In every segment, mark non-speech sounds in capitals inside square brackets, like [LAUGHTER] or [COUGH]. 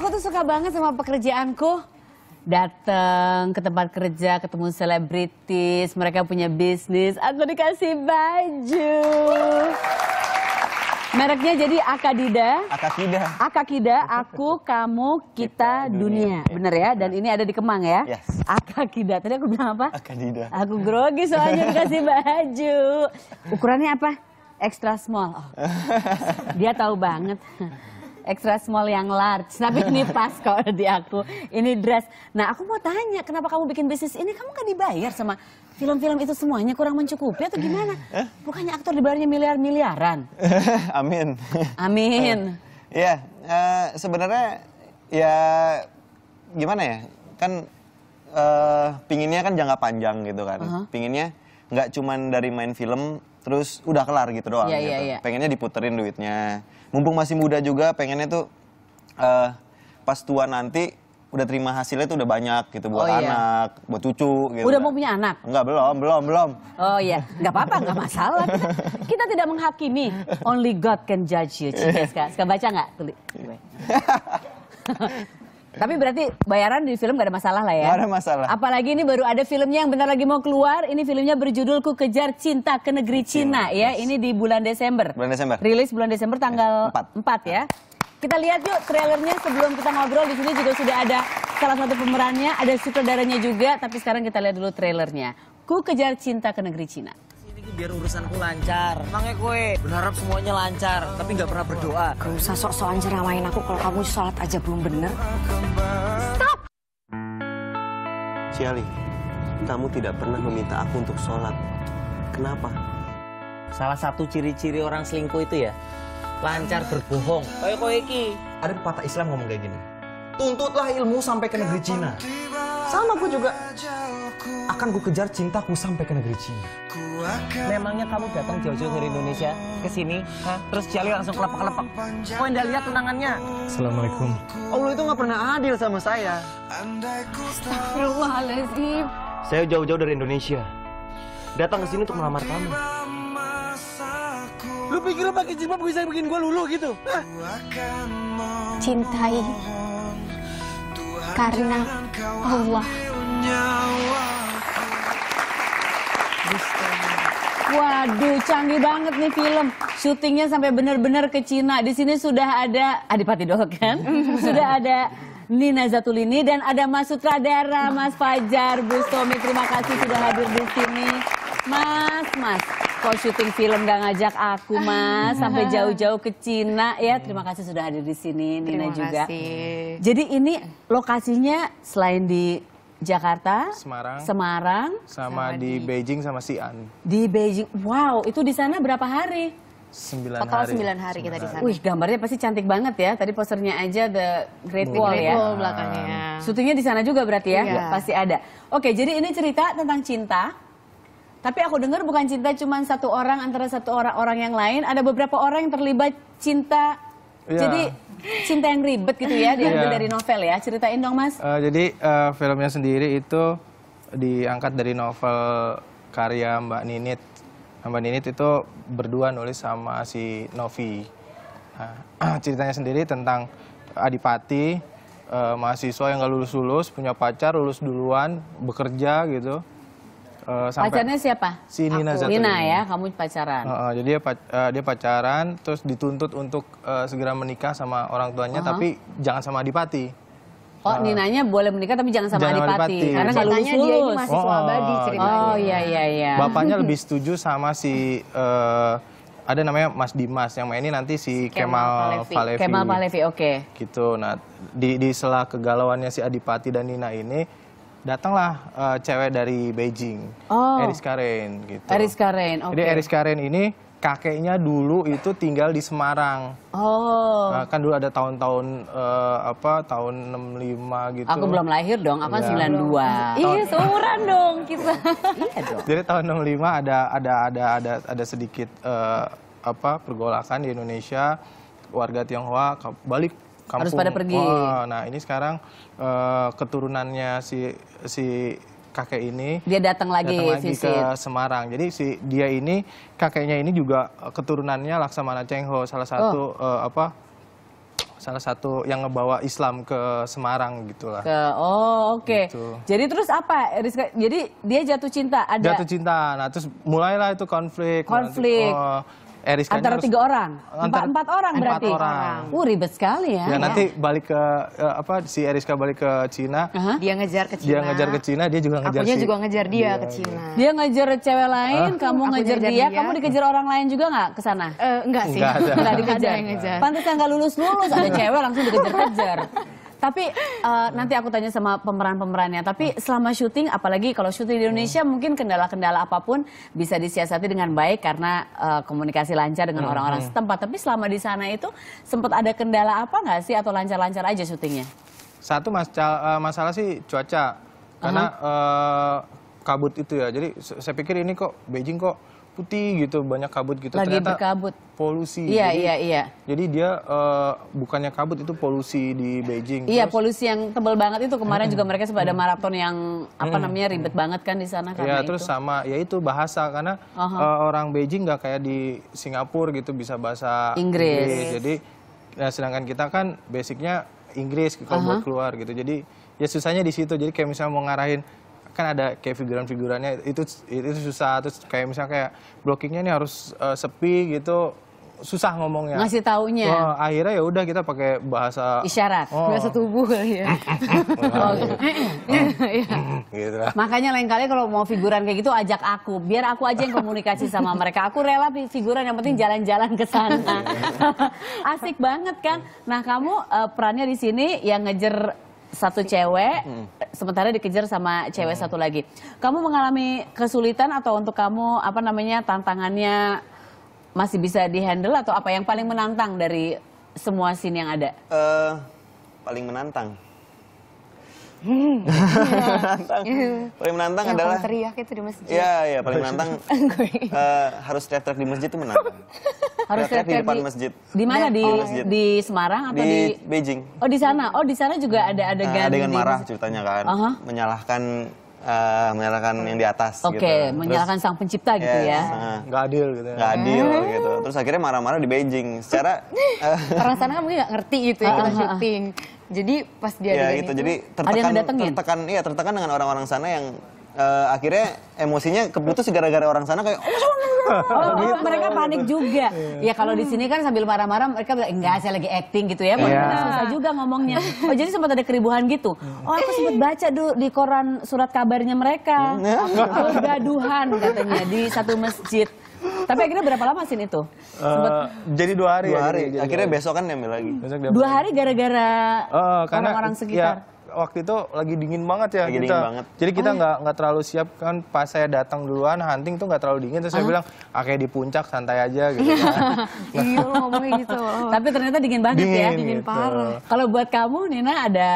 Aku tuh suka banget sama pekerjaanku. Datang ke tempat kerja, ketemu selebritis, mereka punya bisnis, aku dikasih baju. Mereknya jadi Akadida. Akakida. Akakida, aku, [LAUGHS] kamu, kita, kita dunia. dunia. Bener ya? Dan ini ada di Kemang ya? Yes. Akakida. Tadi aku bilang apa? Akadida. Aku grogi soalnya dikasih [LAUGHS] baju. Ukurannya apa? Extra small. Oh. [LAUGHS] Dia tahu banget extra small yang large. Tapi ini [LAUGHS] pas kok di aku. Ini dress. Nah aku mau tanya, kenapa kamu bikin bisnis ini? Kamu kan dibayar sama film-film itu semuanya kurang mencukupi atau gimana? Eh? Bukannya aktor dibayarnya miliar-miliaran? [LAUGHS] Amin. Amin. [LAUGHS] Ya, uh, sebenarnya ya gimana ya? Kan uh, pinginnya kan jangka panjang gitu kan. Uh -huh. Pinginnya nggak cuman dari main film terus udah kelar gitu doang yeah, iya, gitu. Yeah, yeah. Pengennya diputerin duitnya. Mumpung masih muda juga pengennya tuh uh, pas tua nanti udah terima hasilnya tuh udah banyak gitu buat oh, iya. anak, buat cucu gitu. Udah kan. mau punya anak? Enggak, belum, belum, belum. Oh iya, enggak apa-apa, enggak masalah. Kita, kita tidak menghakimi. Only God can judge you, Cika. Iya. Suka baca enggak? [LAUGHS] Tapi berarti bayaran di film gak ada masalah lah ya? Gak ada masalah. Apalagi ini baru ada filmnya yang bentar lagi mau keluar. Ini filmnya berjudul Ku Kejar Cinta ke Negeri Cina ya. Ini di bulan Desember. Bulan Desember. Rilis bulan Desember tanggal 4, 4 ya. Kita lihat yuk trailernya sebelum kita ngobrol di sini juga sudah ada salah satu pemerannya, ada sutradaranya juga. Tapi sekarang kita lihat dulu trailernya. Ku Kejar Cinta ke Negeri Cina. Ini biar urusanku lancar. Makanya kue berharap semuanya lancar, tapi nggak pernah berdoa. Gak usah sok-sokan ceramain aku kalau kamu sholat aja belum bener. Stop! Ciali, kamu tidak pernah meminta aku untuk sholat. Kenapa? Salah satu ciri-ciri orang selingkuh itu ya, lancar berbohong. Kayak kue iki. Ada pepatah Islam ngomong kayak gini. Tuntutlah ilmu sampai ke negeri Cina. Sama aku juga akan ku kejar cintaku sampai ke negeri Cina. Memangnya kamu datang jauh-jauh dari Indonesia ke sini, terus Jali langsung kelepak-kelepak. Kau yang lihat tunangannya. Assalamualaikum. Allah itu nggak pernah adil sama saya. Astagfirullahaladzim. Saya jauh-jauh dari Indonesia. Datang ke sini untuk melamar kamu. Lu pikir lu pakai jilbab bisa bikin gue lulu gitu? Hah? Cintai karena Allah. Waduh, canggih banget nih film. Syutingnya sampai benar-benar ke Cina. Di sini sudah ada Adipati Doho kan? [LAUGHS] sudah ada Nina Zatulini dan ada Mas Sutradara, Mas Fajar Bustomi. Terima kasih sudah hadir di sini. Mas, Mas, kok syuting film gak ngajak aku mas sampai jauh-jauh ke Cina ya terima kasih sudah hadir di sini Nina juga jadi ini lokasinya selain di Jakarta, Semarang, Semarang, sama, sama di, di Beijing sama Xi'an. Di Beijing, wow, itu di sana berapa hari? Sembilan Total hari. Sembilan hari kita di sana. Wih, gambarnya pasti cantik banget ya. Tadi posternya aja The Great ya. Wall, Wall ya. Wall belakangnya. Syutingnya di sana juga berarti ya? Iya. Pasti ada. Oke, jadi ini cerita tentang cinta. Tapi aku dengar bukan cinta cuma satu orang antara satu orang orang yang lain. Ada beberapa orang yang terlibat cinta Ya. Jadi cinta yang ribet gitu ya diambil ya. dari novel ya. Ceritain dong Mas. Uh, jadi uh, filmnya sendiri itu diangkat dari novel karya Mbak Ninit. Nah, Mbak Ninit itu berdua nulis sama si Novi. Nah, [CLEARS THROAT] ceritanya sendiri tentang Adipati, uh, mahasiswa yang gak lulus-lulus, punya pacar, lulus duluan, bekerja gitu. Eh, sampai Pacarnya siapa? Si Nina Zatuli. Nina ya, kamu pacaran. Uh, uh, jadi dia, uh, dia pacaran, terus dituntut untuk uh, segera menikah sama orang tuanya, uh -huh. tapi jangan sama Adipati. Oh, uh, Ninanya boleh menikah tapi jangan sama jangan Adipati. Adipati. Karena kalau lulus. dia ini masih oh, abadi Oh, iya, iya, iya. Bapaknya lebih [LAUGHS] setuju sama si... Uh, ada namanya Mas Dimas yang mainin nanti si Kemal, Valevi Palevi. Kemal Palevi, oke. Okay. Gitu. Nah, di di sela kegalauannya si Adipati dan Nina ini datanglah uh, cewek dari Beijing, oh. Eris Karen gitu. Eris Karen, oke. Okay. Jadi Eris Karen ini kakeknya dulu itu tinggal di Semarang. Oh. Nah, kan dulu ada tahun-tahun uh, apa tahun 65 gitu. Aku belum lahir dong, aku ya. 92. Iya, tahun... seumuran dong kita. [LAUGHS] iya dong. Jadi tahun 65 ada ada ada ada ada sedikit uh, apa pergolakan di Indonesia warga Tionghoa balik kampung. Harus pada pergi. Oh, nah ini sekarang uh, keturunannya si si kakek ini dia datang lagi, lagi ke Semarang. Jadi si dia ini kakeknya ini juga keturunannya Laksamana cengho salah satu oh. uh, apa salah satu yang ngebawa Islam ke Semarang gitulah. Ke, oh oke. Okay. Gitu. Jadi terus apa? Rizka, jadi dia jatuh cinta ada. Jatuh cinta. Nah terus mulailah itu konflik. Nah, konflik. Nanti, oh, Eris eh, antara tiga orang antara, empat, empat orang empat berarti orang. Uh, ribet sekali ya. ya iya. nanti balik ke uh, apa si Eriska balik ke Cina uh -huh. dia ngejar ke Cina dia ngejar ke Cina dia juga ngejar Akunya si, juga ngejar dia, dia ke Cina dia ngejar cewek lain uh, kamu ngejar dia, dia kamu dikejar orang lain juga nggak ke sana uh, eh, enggak sih enggak, enggak dikejar pantas nggak lulus lulus ada cewek langsung dikejar-kejar tapi uh, nanti aku tanya sama pemeran-pemerannya. Tapi hmm. selama syuting, apalagi kalau syuting di Indonesia, hmm. mungkin kendala-kendala apapun bisa disiasati dengan baik karena uh, komunikasi lancar dengan hmm, orang-orang hmm. setempat. Tapi selama di sana itu sempat ada kendala apa nggak sih atau lancar-lancar aja syutingnya? Satu masalah, eh, masalah sih cuaca. Karena uh -huh. uh, kabut itu ya. Jadi saya pikir ini kok Beijing kok putih gitu, banyak kabut gitu. Lagi Ternyata berkabut. Polusi. Iya, jadi, iya, iya. Jadi dia uh, bukannya kabut itu polusi di Beijing. Iya, Terus, polusi yang tebal banget itu kemarin mm, juga mereka sempat ada maraton yang apa namanya ribet mm. banget kan di sana karena Iya, terus itu. sama ya itu bahasa karena uh -huh. uh, eh, orang Beijing nggak kayak di Singapura gitu bisa bahasa Inggris. Inggris. Jadi ya, sedangkan kita kan basicnya Inggris kalau uh -huh. buat uh-huh. keluar gitu. Jadi ya susahnya di situ. Jadi kayak misalnya mau ngarahin kan ada kayak figuran-figurannya itu itu susah terus kayak misalnya kayak blockingnya ini harus uh, sepi gitu susah ngomongnya. Ngasih taunya. Oh akhirnya ya udah kita pakai bahasa isyarat, oh. bahasa tubuh ya. [LAUGHS] Oh, gitu. Iya. Iya. gitu Makanya lain kali kalau mau figuran kayak gitu ajak aku, biar aku aja yang komunikasi sama mereka. Aku rela figuran yang penting jalan-jalan ke sana. [LAUGHS] Asik banget kan. Nah, kamu uh, perannya di sini yang ngejer satu cewek hmm sementara dikejar sama cewek hmm. satu lagi. Kamu mengalami kesulitan atau untuk kamu apa namanya tantangannya masih bisa dihandle atau apa yang paling menantang dari semua scene yang ada? Uh, paling menantang menantang. Hmm. paling menantang yang adalah teriak itu di masjid. Iya, iya, paling menantang uh, [LAUGHS] harus teriak di masjid itu menantang. harus teriak di depan di, masjid. Di mana di di Semarang atau di, di Beijing? Oh, di sana. Oh, di sana juga ada adegan nah, adegan marah ceritanya kan. Uh -huh. Menyalahkan uh, eh, menyalahkan yang di atas Oke, okay, gitu. menyalahkan sang pencipta gitu yes, iya, ya. Iya. Nah, gak adil gitu. Ya. Gak adil gitu. Terus akhirnya marah-marah di Beijing. Secara uh, [LAUGHS] orang sana kan mungkin nggak ngerti gitu ya ah, kita ah, ah. syuting. Jadi pas dia ya, gitu. Itu, jadi tertekan, ada yang dateng, tertekan, ya? iya tertekan dengan orang-orang sana yang uh, akhirnya emosinya keputus gara-gara orang sana kayak Oh, [LAUGHS] oh gitu. mereka panik juga. Yeah. Ya kalau di sini kan sambil marah-marah mereka bilang enggak saya lagi acting gitu ya. Yeah. Iya. Susah juga ngomongnya. Oh jadi sempat ada keribuhan gitu. Iya. Oh aku sempat baca dulu di koran surat kabarnya mereka. Kegaduhan iya. [LAUGHS] oh, katanya di satu masjid. Tapi akhirnya berapa lama sih itu? Sempet... Uh, eh, jadi dua hari. Dua ya, hari. Ya, akhirnya besok kan nyampe lagi. dua hari gara-gara uh, orang-orang ya, sekitar. Ya, waktu itu lagi dingin banget ya lagi kita. Dingin banget. Jadi kita hmm. nggak oh. nggak terlalu siap kan pas saya datang duluan hunting tuh nggak terlalu dingin terus -huh. saya ah. bilang ah kayak di puncak santai aja gitu. Kan. [LAUGHS] Iya ngomongnya gitu. Tapi ternyata dingin banget ya. dingin, ya. Dingin gitu. parah. Kalau buat kamu Nina ada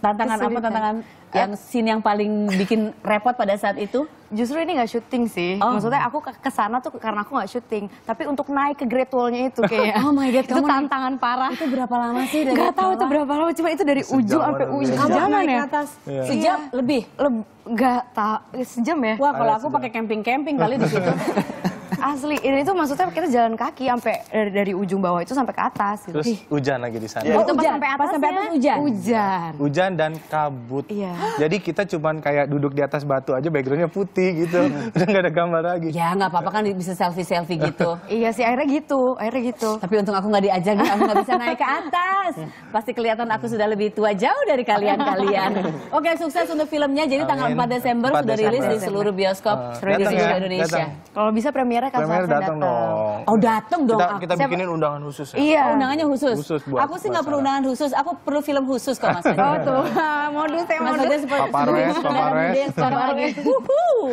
tantangan Kesulitan. apa tantangan yang iya. scene yang paling bikin repot pada saat itu? Justru ini gak syuting sih. Oh. Maksudnya aku kesana tuh karena aku gak syuting. Tapi untuk naik ke great wall-nya itu kayak [LAUGHS] Oh my god, [LAUGHS] itu kamu tantangan naik, parah. Itu berapa lama sih? Dari gak tahu itu berapa lama, cuma itu dari ujung sampai ujung. Kamu naik ya? atas yeah. Iya. sejam lebih? Leb gak tahu sejam ya? Wah, kalau aku pakai camping-camping kali di situ. [LAUGHS] Asli, ini tuh maksudnya kita jalan kaki sampai dari, dari ujung bawah itu sampai ke atas. Gitu. Terus hujan lagi di sana. Oh, itu hujan. pas sampai atas, hujan. Hujan. Hujan dan kabut. Iya. Jadi kita cuman kayak duduk di atas batu aja backgroundnya putih gitu. [LAUGHS] Udah gak ada gambar lagi. Ya gak apa-apa kan bisa selfie-selfie gitu. [LAUGHS] iya sih akhirnya gitu, akhirnya gitu. Tapi untung aku nggak diajak, aku gak bisa naik ke atas. Iya. Pasti kelihatan aku sudah lebih tua jauh dari kalian-kalian. [LAUGHS] Oke, sukses untuk filmnya. Jadi tanggal 4 Desember 4 sudah rilis di seluruh bioskop uh, di seluruh Indonesia. Kalau bisa premier akhirnya Kang Sofian datang. Dong. Oh datang dong. Kita, kita bikinin Siapa? undangan khusus ya. Iya. Oh, undangannya khusus. Khusus buat. Aku sih nggak perlu undangan khusus. Aku perlu film khusus kok Mas. oh tuh ah, modus ya modus. Mas seperti Papares, Papares. Papares.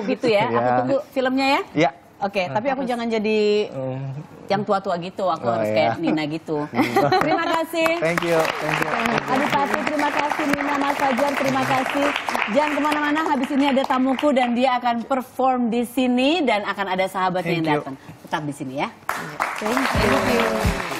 gitu ya. Aku iya. tunggu filmnya ya. Iya. Oke, okay, hmm. tapi aku jangan jadi hmm. yang tua-tua gitu. Aku oh, harus iya. kayak Nina gitu. [LAUGHS] Terima kasih. Thank you. Thank you. Thank you. Thank you terima kasih Nina Mas Fajar, terima kasih. Jangan kemana-mana, habis ini ada tamuku dan dia akan perform di sini dan akan ada sahabatnya yang datang. Tetap di sini ya. Thank you. Thank you.